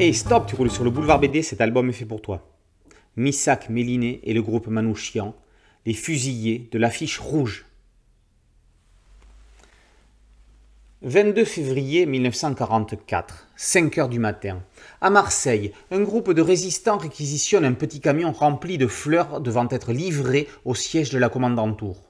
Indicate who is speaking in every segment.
Speaker 1: Et stop, tu roules sur le boulevard BD, cet album est fait pour toi. Missac Méliné et le groupe Manouchian, les fusillés de l'affiche rouge. 22 février 1944, 5 heures du matin. À Marseille, un groupe de résistants réquisitionne un petit camion rempli de fleurs devant être livré au siège de la Tour.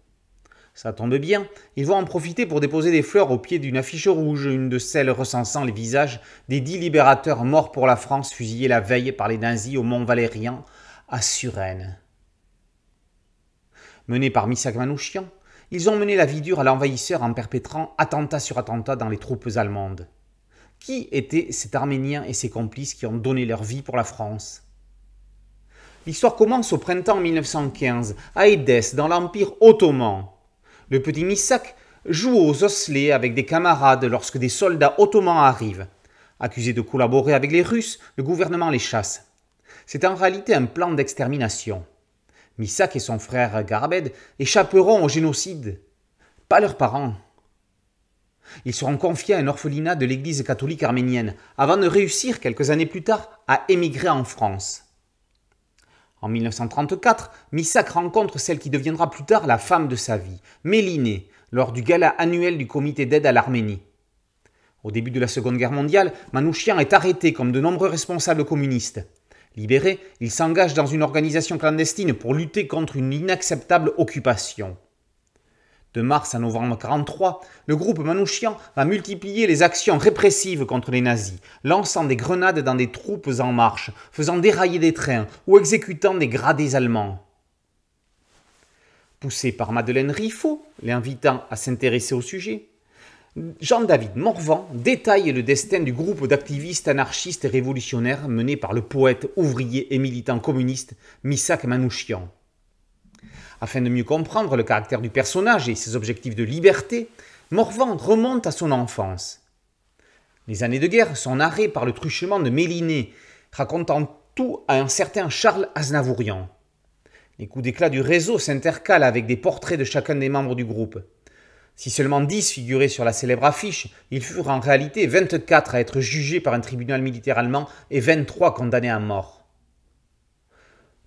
Speaker 1: Ça tombe bien, ils vont en profiter pour déposer des fleurs au pied d'une affiche rouge, une de celles recensant les visages des dix libérateurs morts pour la France fusillés la veille par les nazis au Mont Valérien, à Suresnes. Menés par Missak Manouchian, ils ont mené la vie dure à l'envahisseur en perpétrant attentat sur attentat dans les troupes allemandes. Qui étaient cet Arménien et ses complices qui ont donné leur vie pour la France L'histoire commence au printemps 1915, à Edesse, dans l'Empire ottoman. Le petit Misak joue aux osselets avec des camarades lorsque des soldats ottomans arrivent. Accusés de collaborer avec les Russes, le gouvernement les chasse. C'est en réalité un plan d'extermination. Misak et son frère Garabed échapperont au génocide. Pas leurs parents. Ils seront confiés à un orphelinat de l'Église catholique arménienne, avant de réussir quelques années plus tard à émigrer en France. En 1934, Missak rencontre celle qui deviendra plus tard la femme de sa vie, Mélinée, lors du gala annuel du comité d'aide à l'Arménie. Au début de la Seconde Guerre mondiale, Manouchian est arrêté comme de nombreux responsables communistes. Libéré, il s'engage dans une organisation clandestine pour lutter contre une inacceptable occupation. De mars à novembre 1943, le groupe Manouchian va multiplier les actions répressives contre les nazis, lançant des grenades dans des troupes en marche, faisant dérailler des trains ou exécutant des gradés allemands. Poussé par Madeleine Riffaut, l'invitant à s'intéresser au sujet, Jean-David Morvan détaille le destin du groupe d'activistes anarchistes et révolutionnaires mené par le poète, ouvrier et militant communiste Misak Manouchian. Afin de mieux comprendre le caractère du personnage et ses objectifs de liberté, Morvan remonte à son enfance. Les années de guerre sont narrées par le truchement de Méliné, racontant tout à un certain Charles Aznavourian. Les coups d'éclat du réseau s'intercalent avec des portraits de chacun des membres du groupe. Si seulement dix figuraient sur la célèbre affiche, ils furent en réalité 24 à être jugés par un tribunal militaire allemand et 23 condamnés à mort.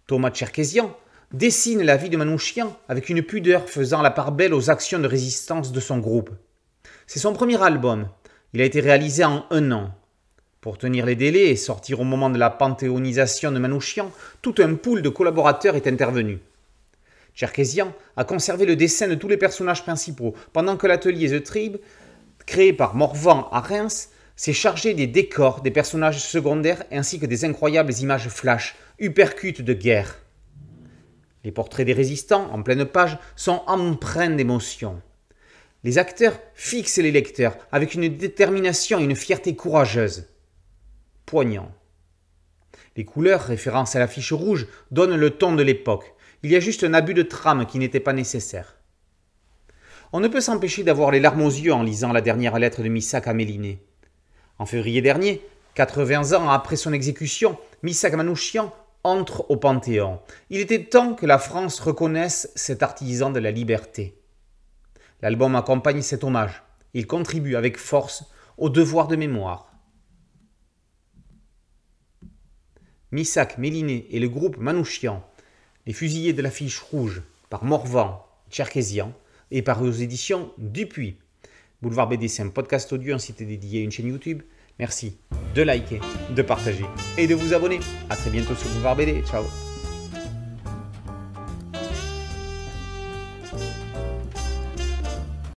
Speaker 1: Thomas Tcherkesian, dessine la vie de Manouchian avec une pudeur faisant la part belle aux actions de résistance de son groupe. C'est son premier album. Il a été réalisé en un an. Pour tenir les délais et sortir au moment de la panthéonisation de Manouchian, tout un pool de collaborateurs est intervenu. Cherkézian a conservé le dessin de tous les personnages principaux, pendant que l'atelier The Tribe, créé par Morvan à Reims, s'est chargé des décors des personnages secondaires ainsi que des incroyables images flash, hypercutes de guerre. Les portraits des résistants, en pleine page, sont empreints d'émotion. Les acteurs fixent les lecteurs avec une détermination et une fierté courageuse. Poignant. Les couleurs, références à l'affiche rouge, donnent le ton de l'époque. Il y a juste un abus de trame qui n'était pas nécessaire. On ne peut s'empêcher d'avoir les larmes aux yeux en lisant la dernière lettre de Missak à Méliné. En février dernier, 80 ans après son exécution, Missak Manouchian entre au Panthéon. Il était temps que la France reconnaisse cet artisan de la liberté. L'album accompagne cet hommage. Il contribue avec force au devoir de mémoire. Missac, Méliné et le groupe Manouchian, les fusillés de l'affiche rouge par Morvan, Tcherkésian, et par aux éditions Dupuis. Boulevard BD, un podcast audio, en site dédié, une chaîne YouTube. Merci de liker, de partager et de vous abonner. A très bientôt sur Boulevard BD. Ciao